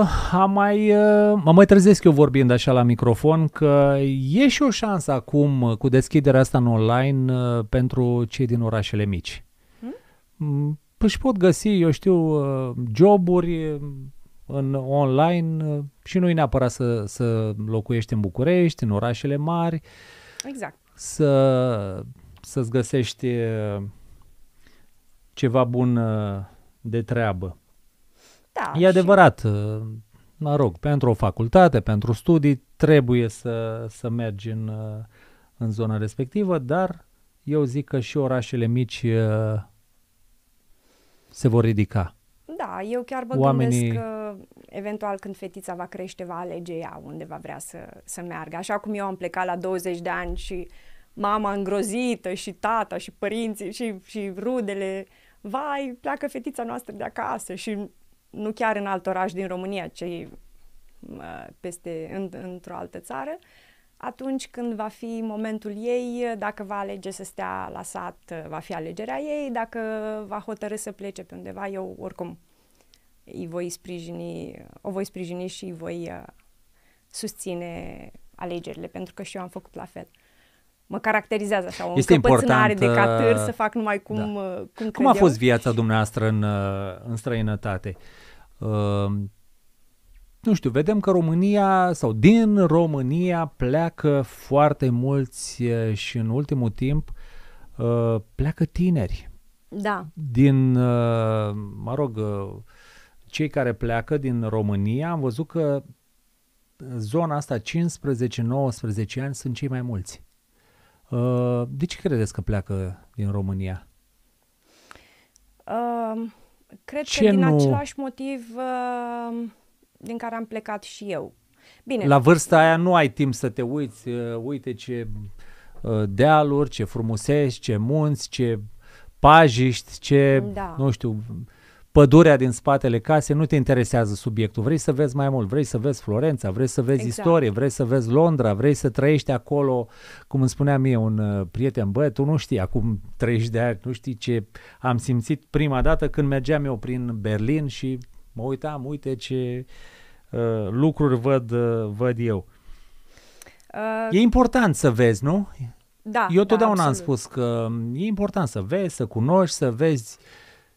uh, am mai, uh, mă mai trezesc eu vorbind așa la microfon că e și o șansă acum uh, cu deschiderea asta în online uh, pentru cei din orașele mici. Hmm? Mm, își pot găsi, eu știu, uh, joburi uh, în online uh, și nu e neapărat să, să locuiești în București, în orașele mari. Exact. Să, să-ți găsești uh, ceva bun uh, de treabă. Da, e adevărat, și... Uh, mă rog, pentru o facultate, pentru studii, trebuie să, să mergi în, uh, în zona respectivă, dar eu zic că și orașele mici uh, se vor ridica. Da, eu chiar mă Oamenii... gândesc că eventual când fetița va crește, va alege ea unde va vrea să, să meargă. Așa cum eu am plecat la 20 de ani și mama îngrozită și tata și părinții și, și rudele, vai, pleacă fetița noastră de acasă și nu chiar în alt oraș din România, ci uh, peste, în, într-o altă țară, atunci când va fi momentul ei, dacă va alege să stea la sat, uh, va fi alegerea ei, dacă va hotărâ să plece pe undeva, eu oricum îi voi sprijini, o voi sprijini și îi voi uh, susține alegerile, pentru că și eu am făcut la fel. Mă caracterizează așa, o este încăpățânare de catâr să fac numai cum, da. Uh, cum Cum a fost viața dumneavoastră în, în străinătate? Uh, Ehm, nu știu, vedem că România sau din România pleacă foarte mulți și în ultimul timp pleacă tineri. Da. Din, mă rog, cei care pleacă din România, am văzut că zona asta 15-19 ani sunt cei mai mulți. De ce credeți că pleacă din România? Ehm, Cred Ce că din nu... același motiv uh, din care am plecat și eu. Bine. La vârsta aia nu ai timp să te uiți, uh, uite ce uh, dealuri, ce frumuseți, ce munți, ce pajiști, ce, da. nu știu, pădurea din spatele casei, nu te interesează subiectul. Vrei să vezi mai mult, vrei să vezi Florența, vrei să vezi exact. istorie, vrei să vezi Londra, vrei să trăiești acolo, cum îmi spunea mie un uh, prieten, bă, tu nu știi, acum 30 de ani, nu știi ce am simțit prima dată când mergeam eu prin Berlin și mă uitam, uite ce uh, lucruri văd, uh, văd eu. Uh, e important să vezi, nu? Da. Eu da, totdeauna da, am spus că mm, e important să vezi, să cunoști, să vezi uh,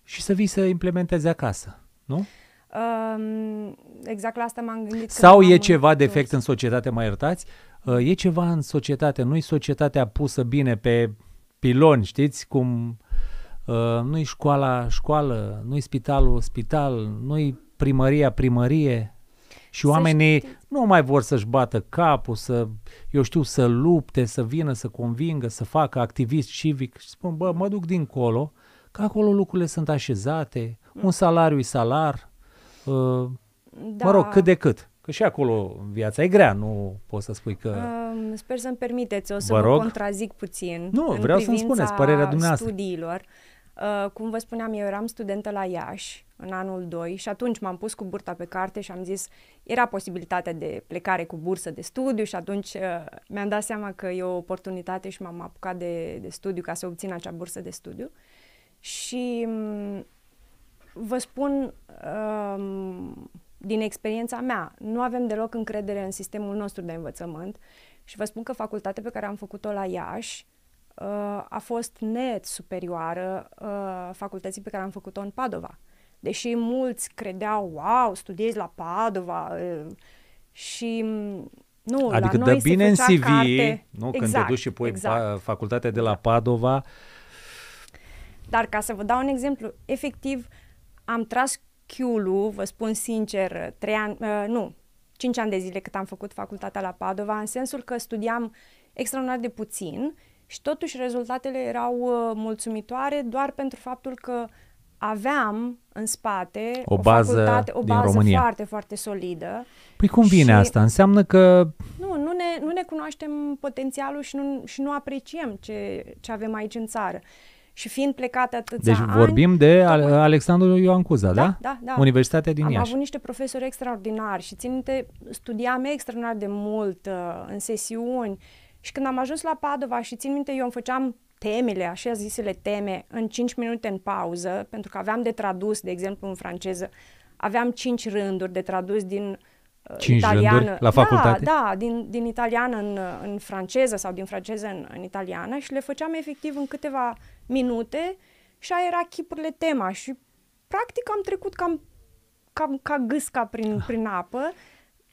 și să vii să implementezi acasă, nu? exact la asta m-am gândit. Sau e ceva dus. defect în societate, mai iertați? Uh, e ceva în societate, nu-i societatea pusă bine pe piloni? știți? Cum uh, nu-i școala școală, nu-i spitalul spital, nu-i primăria primărie. Și să oamenii știți. nu mai vor să-și bată capul, să, eu știu, să lupte, să vină, să convingă, să facă activist civic. Și spun, bă, mă duc dincolo, uh, că acolo lucrurile sunt așezate, un salariu e salar, uh, da. mă rog, cât de cât. Că și acolo viața e grea, nu poți să spui că... Uh, sper să-mi permiteți, o să vă, vă rog. contrazic puțin. Nu, în vreau să-mi spuneți părerea dumneavoastră. studiilor. Uh, cum vă spuneam, eu eram studentă la Iași în anul 2 și atunci m-am pus cu burta pe carte și am zis, era posibilitatea de plecare cu bursă de studiu și atunci uh, mi-am dat seama că e o oportunitate și m-am apucat de, de studiu ca să obțin acea bursă de studiu. Uh, și mm, vă spun ehm, din experiența mea, nu avem deloc încredere în sistemul nostru de învățământ și vă spun că facultatea pe care am făcut-o la Iași eh, a fost net superioară eh, facultății pe care am făcut-o în Padova. Deși mulți credeau, wow, studiezi la Padova eh, și mm, nu, adică la noi dă bine în CV, carte... nu? Exact, Când te exact, duci și pui exact. facultatea de la Padova, dar ca să vă dau un exemplu, efectiv am tras chiulul, vă spun sincer, trei ani, uh, nu, cinci ani de zile cât am făcut facultatea la Padova, în sensul că studiam extraordinar de puțin și totuși rezultatele erau uh, mulțumitoare doar pentru faptul că aveam în spate o, o bază, facultate, o bază România. foarte, foarte solidă. Păi cum vine și asta? Înseamnă că... Nu, nu ne, nu ne cunoaștem potențialul și nu, și nu apreciem ce, ce avem aici în țară. Și fiind plecat atâția Deci vorbim de tocmai... Alexandru Ioan Cuza, da? Da, da. da. Universitatea din Am Iași. Am avut niște profesori extraordinari și țin minte, studiam extraordinar de mult uh, în sesiuni și când am ajuns la Padova și țin minte, eu îmi făceam temele, așa zisele teme, în 5 minute în pauză, pentru că aveam de tradus, de exemplu, în franceză, aveam 5 rânduri de tradus din uh, Cinci italiană. la da, facultate? Da, da din, din italiană în, în franceză sau din franceză în, în italiană și le făceam efectiv în câteva minute și aia era chipurile tema și practic am trecut cam, cam ca gâsca prin, ah. prin apă,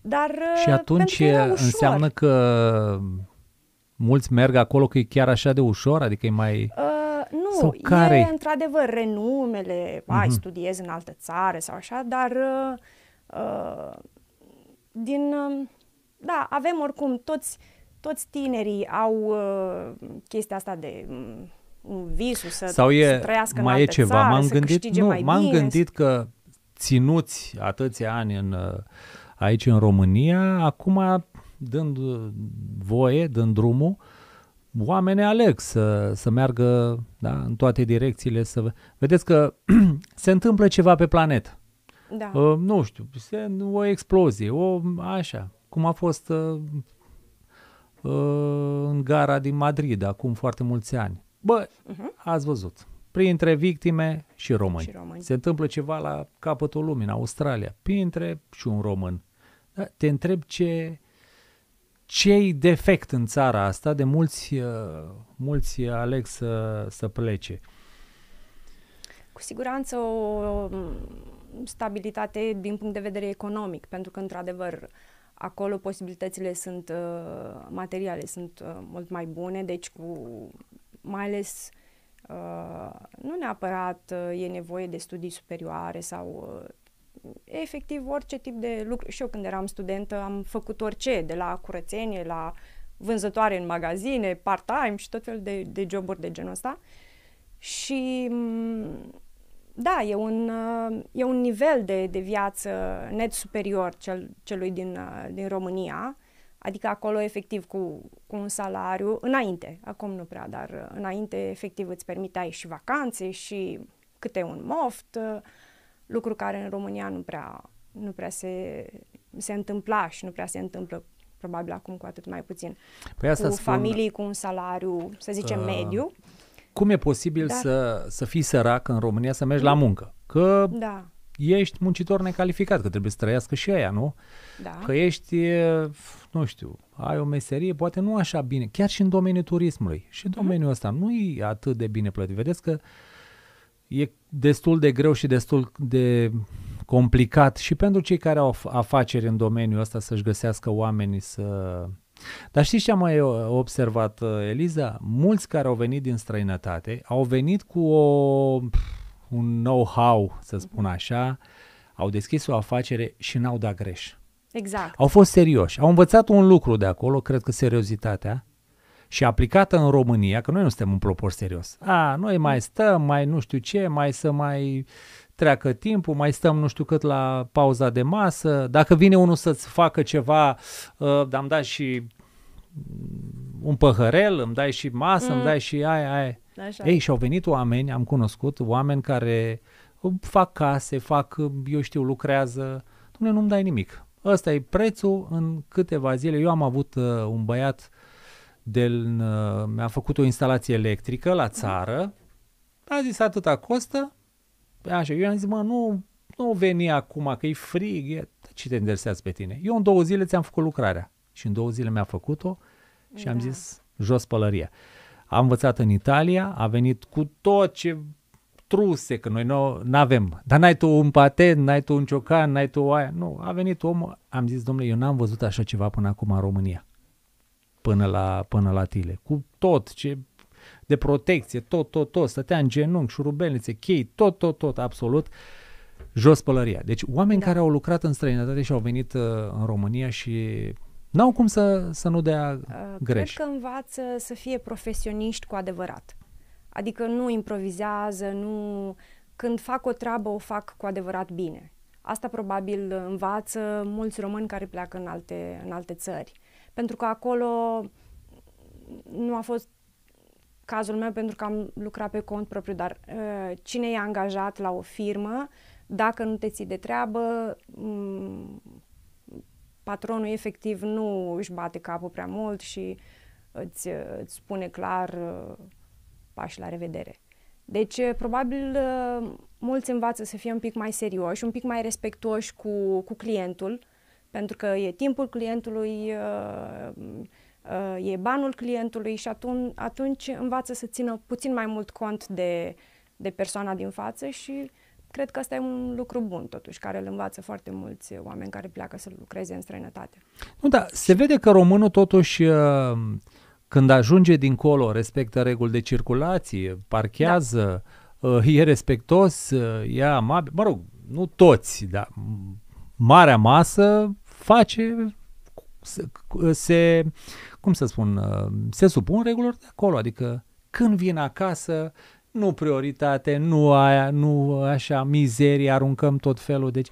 dar Și uh, atunci că înseamnă că mulți merg acolo că e chiar așa de ușor, adică e mai... Uh, nu, sau care? e într-adevăr renumele, uh-huh. ai, mhm. studiez în altă țară sau așa, dar uh, uh din, uh, da, avem oricum, toți, toți tinerii au uh, chestia asta de mm, visul să, Sau e, să trăiască mai în e ceva, țară, m-am gândit, nu, m-am bine. gândit că ținuți atâția ani în, uh, aici în România, acum dând voie, dând drumul, oamenii aleg să, să meargă da, în toate direcțiile. Să... Vedeți că <clears throat> se întâmplă ceva pe planetă. Da. Uh, nu știu, se, o explozie, o așa, cum a fost uh, uh, în gara din Madrid acum foarte mulți ani. Bă, uh-huh. ați văzut, printre victime și români. și români. Se întâmplă ceva la capătul lumii, în Australia, printre și un român. Da? Te întreb ce ce defect în țara asta, de mulți, uh, mulți aleg să, să plece. Cu siguranță o um, stabilitate din punct de vedere economic, pentru că, într-adevăr, acolo posibilitățile sunt uh, materiale, sunt uh, mult mai bune, deci cu mai ales uh, nu neapărat uh, e nevoie de studii superioare sau uh, efectiv orice tip de lucru. Și eu când eram studentă am făcut orice, de la curățenie, la vânzătoare în magazine, part-time și tot felul de, de joburi de genul ăsta. Și mm, da, e un, uh, e un nivel de, de viață net superior cel, celui din, uh, din România Adică acolo efectiv cu, cu un salariu, înainte, acum nu prea, dar uh, înainte efectiv îți permiteai și vacanțe și câte un moft, uh, lucru care în România nu prea, nu prea se, se întâmpla și nu prea se întâmplă probabil acum cu atât mai puțin. Păi asta cu spun, familii cu un salariu, să zicem, uh, mediu. Cum e posibil dar, să, să fii sărac în România, să mergi la mm. muncă? Că da ești muncitor necalificat, că trebuie să trăiască și aia, nu? Da. Că ești, nu știu, ai o meserie, poate nu așa bine, chiar și în domeniul turismului. Și domeniul mm-hmm. ăsta nu e atât de bine plătit. Vedeți că e destul de greu și destul de complicat și pentru cei care au afaceri în domeniul ăsta să-și găsească oamenii să... Dar știți ce am mai observat, Eliza? Mulți care au venit din străinătate au venit cu o... Pff, un know-how, să spun așa, au deschis o afacere și n-au dat greș. Exact. Au fost serioși. Au învățat un lucru de acolo, cred că seriozitatea, și aplicată în România, că noi nu suntem un propor serios. A, noi mai stăm, mai nu știu ce, mai să mai treacă timpul, mai stăm nu știu cât la pauza de masă. Dacă vine unul să-ți facă ceva, uh, am dat și un păhărel, îmi dai și masă, mm. îmi dai și aia, aia. Așa. Ei, și-au venit oameni, am cunoscut, oameni care uh, fac case, fac, uh, eu știu, lucrează. Dom'le, nu-mi dai nimic. Ăsta e prețul în câteva zile. Eu am avut uh, un băiat del, uh, mi-a făcut o instalație electrică la mhm. țară. A zis atâta costă. Păi așa, eu am zis, mă, nu, nu veni acum, că e frig, e... ce te îndersează pe tine? Eu în două zile ți-am făcut lucrarea. Și în două zile mi-a făcut-o și da. am zis, jos pălăria. Uh, a învățat în Italia, a venit cu tot ce truse, că noi nu avem. Dar n-ai tu un patent, n-ai tu un ciocan, n-ai tu aia. Nu, a venit omul, am zis, domnule, eu n-am văzut așa ceva până acum în România, până la, până la tile. Cu tot ce de protecție, tot, tot, tot, stătea în genunchi, șurubelnițe, chei, tot, tot, tot, absolut, jos pălăria. Deci oameni da. care au lucrat în străinătate și au venit uh, în România și N-au cum să, să nu dea uh, greș. Cred că învață să fie profesioniști cu adevărat. Adică nu improvizează, nu... Când fac o treabă, o fac cu adevărat bine. Asta probabil învață mulți români care pleacă în alte, în alte țări. Pentru că acolo nu a fost cazul meu pentru că am lucrat pe cont propriu, dar uh, cine e angajat la o firmă, dacă nu te ții de treabă, um, patronul efectiv nu își bate capul prea mult și îți, îți spune clar uh, pași la revedere. Deci, uh, probabil, uh, mulți învață să fie un pic mai serioși, un pic mai respectuoși cu, cu clientul, pentru că e timpul clientului, e banul clientului și atunci, atunci învață să țină puțin mai mult cont de, de persoana din față și uh, cred că asta e un lucru bun, totuși, care îl învață foarte mulți oameni care pleacă să lucreze în străinătate. Nu, dar se vede că românul, totuși, uh, când ajunge dincolo, respectă reguli de circulație, parchează, da. Uh, e respectos, e uh, amabil. Mă rog, nu toți, dar marea masă face se, se, cum să spun, se supun regulilor de acolo, adică când vin acasă, nu prioritate, nu aia, nu așa, mizerie, aruncăm tot felul. Deci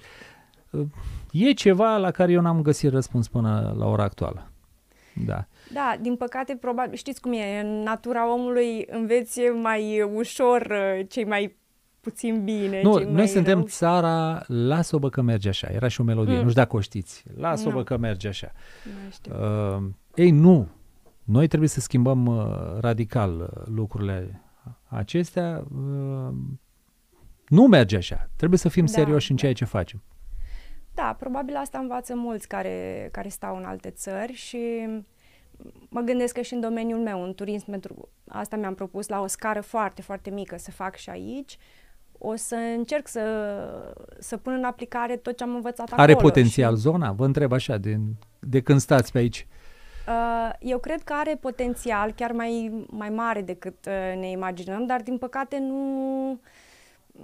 e ceva la care eu n-am găsit răspuns până la ora actuală. Da. Da, din păcate, probabil, știți cum e, în natura omului înveți mai ușor uh, cei mai puțin bine. Nu, noi mai suntem rău. țara Lasă-o că merge așa. Era și o melodie, mm. nu știu dacă o știți. Lasă-o no. că merge așa. Nu știu. Uh, ei, nu. Noi trebuie să schimbăm uh, radical uh, lucrurile acestea, uh, nu merge așa. Trebuie să fim da, serioși în da. ceea ce facem. Da, probabil asta învață mulți care, care stau în alte țări și mă gândesc că și în domeniul meu, în turism, pentru asta mi-am propus la o scară foarte, foarte mică să fac și aici, o să încerc să, să pun în aplicare tot ce am învățat Are acolo. Are potențial și... zona? Vă întreb așa, de, de când stați pe aici? Uh, Uh, eu cred că are potențial chiar mai, mai mare decât uh, ne imaginăm, dar din păcate nu...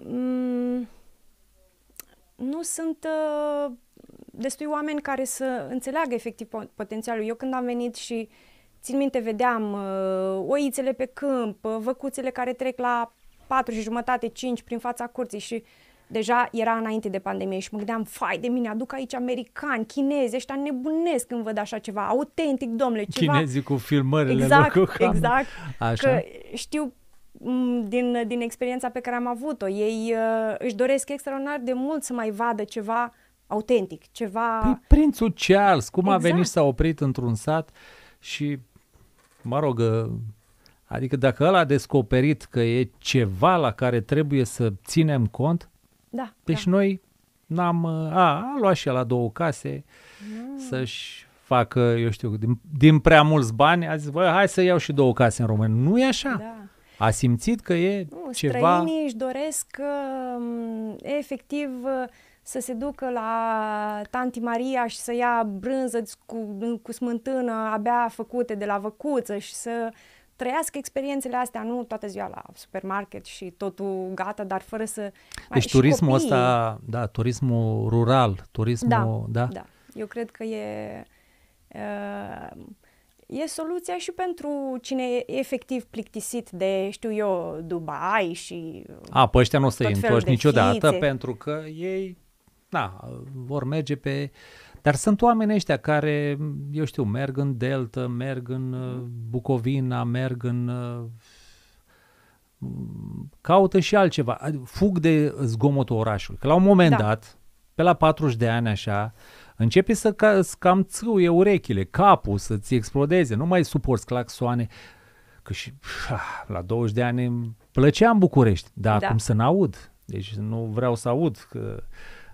Mm, nu sunt uh, destui oameni care să înțeleagă efectiv potențialul. Eu când am venit și țin minte, vedeam oițele pe câmp, văcuțele care trec la patru și jumătate, cinci prin fața curții și uh, deja era înainte de pandemie și mă gândeam, fai de mine, aduc aici americani, chinezi, ăștia nebunesc când văd așa ceva, autentic, domnule, ceva. Chinezii cu filmările exact, lor cu Exact, așa. că știu din, din experiența pe care am avut-o, ei uh, își doresc extraordinar de mult să mai vadă ceva autentic, ceva... Păi prințul Charles, cum exact. a venit și s-a oprit într-un sat și, mă rog, uh, Adică dacă el a descoperit că e ceva la care trebuie să ținem cont, da, deci da. noi n-am... Uh, a, a luat și la două case mm. să-și facă, eu știu, din, din prea mulți bani, a zis, bă, hai să iau și două case în România. Nu e așa. Da. A simțit că e nu, ceva... Străinii își doresc uh, efectiv uh, să se ducă la tanti Maria și să ia brânză cu, cu smântână abia făcute de la văcuță și să uh, trăiască experiențele astea, nu toată ziua la supermarket și totul gata, dar fără să... Deci turismul copiii... ăsta, da, turismul rural, turismul... Da, da? da. eu cred că e... Uh, e soluția și pentru cine e efectiv plictisit de, știu eu, Dubai și... A, pe ăștia nu o să-i întorci niciodată, fițe. pentru că ei, na, vor merge pe... Uh, dar sunt oameni ăștia care, eu știu, merg în Delta, merg în uh, Bucovina, merg în... Uh, caută și altceva. Fug de zgomotul orașului. Că la un moment da. dat, pe la 40 de ani așa, începe să cam țâuie urechile, capul să-ți explodeze, nu mai suporți claxoane. Că și la 20 de ani îmi plăcea în București, dar da. acum să n-aud. Deci nu vreau să aud că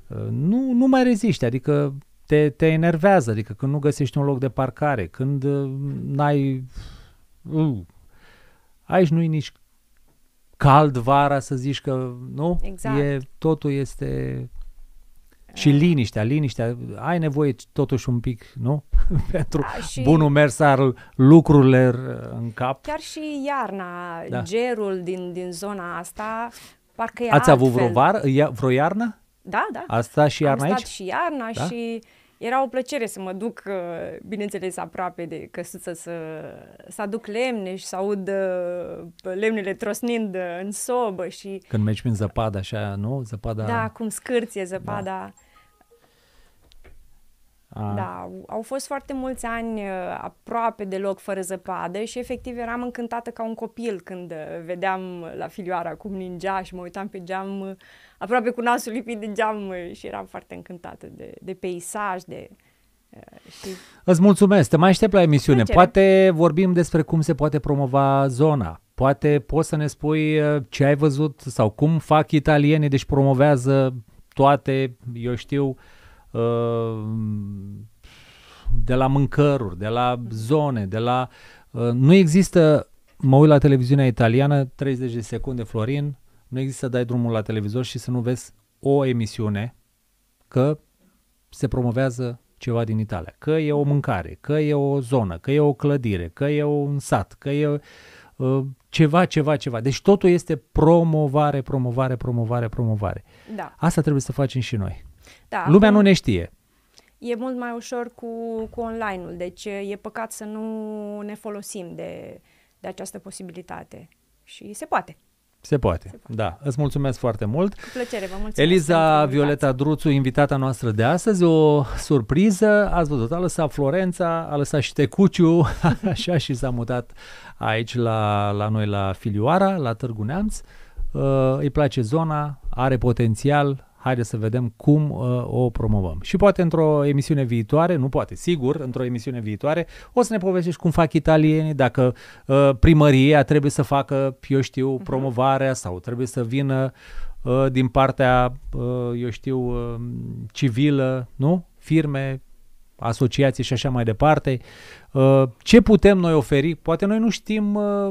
uh, nu, nu mai reziști, adică te, te enervează, adică când nu găsești un loc de parcare, când uh, n-ai... Uh, aici nu-i nici cald vara să zici că nu, exact. e, totul este eh. și liniștea, liniștea, ai nevoie totuși un pic, nu? <laughs> Pentru da, și bunul mers al lucrurilor uh, în cap. Chiar și iarna, da. gerul din, din zona asta, parcă e Ați altfel. avut vreo, vară, vreo iarnă? Da, da. A stat și iarna Am aici? stat și iarna da? și era o plăcere să mă duc, uh, bineînțeles, aproape de căsuță să, să aduc lemne și să aud uh, lemnele trosnind uh, în sobă și... Când mergi prin zăpadă, așa, nu? Zăpada... Da, cum scârție zăpada. Da. A. Da, au fost foarte mulți ani uh, aproape deloc fără zăpadă și efectiv eram încântată ca un copil când uh, vedeam la filioara cum ningea și mă uitam pe geam uh, aproape cu nasul lipit de geam și eram foarte încântată de, de peisaj, de și... Îți mulțumesc, te mai aștept la emisiune. Plăcere. Poate vorbim despre cum se poate promova zona. Poate poți să ne spui ce ai văzut sau cum fac italienii, deci promovează toate, eu știu, uh, Uh, de la mâncăruri, de la zone, de la... Uh, nu există, mă uit la televiziunea italiană, 30 de secunde, Florin, nu există dai drumul la televizor și să nu vezi o emisiune că se promovează ceva din Italia, că e o mâncare, că e o zonă, că e o clădire, că e un sat, că e uh, ceva, ceva, ceva. Deci totul este promovare, promovare, promovare, promovare. Da. Asta trebuie să facem și noi. Da, Lumea nu ne știe. E mult mai ușor cu, cu online-ul, deci e păcat să nu ne folosim de, de această posibilitate. Și se poate. Se poate. Se poate. Da, îți mulțumesc foarte mult. Cu plăcere, vă mulțumesc. Eliza Violeta Druțu, invitata noastră de astăzi, o surpriză. Ați văzut, a lăsat Florența, a lăsat și Tecuciu, <laughs> așa și s-a mutat aici la, la noi la Filioara, la Târgu Neamț. Uh, îi place zona, are potențial, haideți să vedem cum uh, o promovăm. Și poate într-o emisiune viitoare, nu poate, sigur, într-o emisiune viitoare, o să ne povestești cum fac italienii, dacă uh, primăria trebuie să facă, eu știu, mhm. promovarea sau trebuie să vină uh, din partea, uh, eu știu, uh, civilă, nu? Firme, asociații și așa mai departe. Uh, ce putem noi oferi? Poate noi nu știm uh,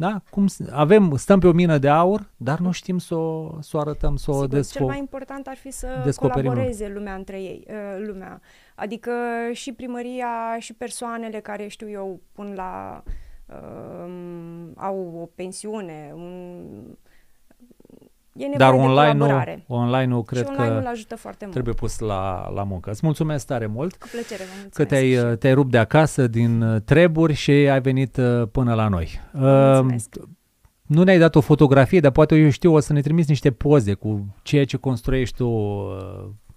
da? Cum avem, stăm pe o mină de aur, dar nu da. știm să o, să o arătăm, să Sigur, o descoperim. Cel mai important ar fi să colaboreze lumea între ei, uh, lumea. Adică și primăria și persoanele care, știu eu, pun la... Um, au o pensiune, un, E nevoie Dar online nu, online nu cred și online că ajută foarte mult. trebuie pus la, la muncă. Îți mulțumesc tare mult Cu plăcere, vă mulțumesc. că te-ai, te-ai rupt de acasă din uh, treburi și ai venit uh, până la noi. Uh, nu ne-ai dat o fotografie, dar poate eu știu, o să ne trimiți niște poze cu ceea ce construiești tu,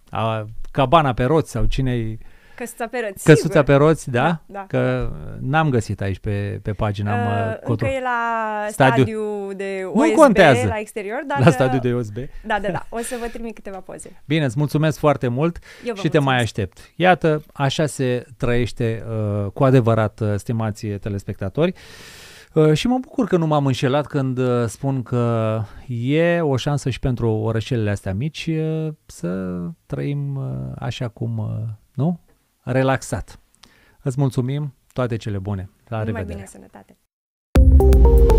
a, cabana pe roți sau cine Căsuța pe roți. Căsuța sigur. pe roți, da? da, da. Că n-am găsit aici pe, pe pagina. Uh, încă e la stadiu, stadiu de OSB, nu contează. la exterior. Dar la uh, stadiu de OSB. Da, da, da. O să vă trimit câteva poze. Bine, îți mulțumesc foarte mult Eu și mulțumesc. te mai aștept. Iată, așa se trăiește uh, cu adevărat, uh, stimați telespectatori. Uh, și mă bucur că nu m-am înșelat când uh, spun că e o șansă și pentru orășelele astea mici să trăim așa cum, nu? relaxat. Îți mulțumim, toate cele bune. La Numai revedere! Bine, sănătate!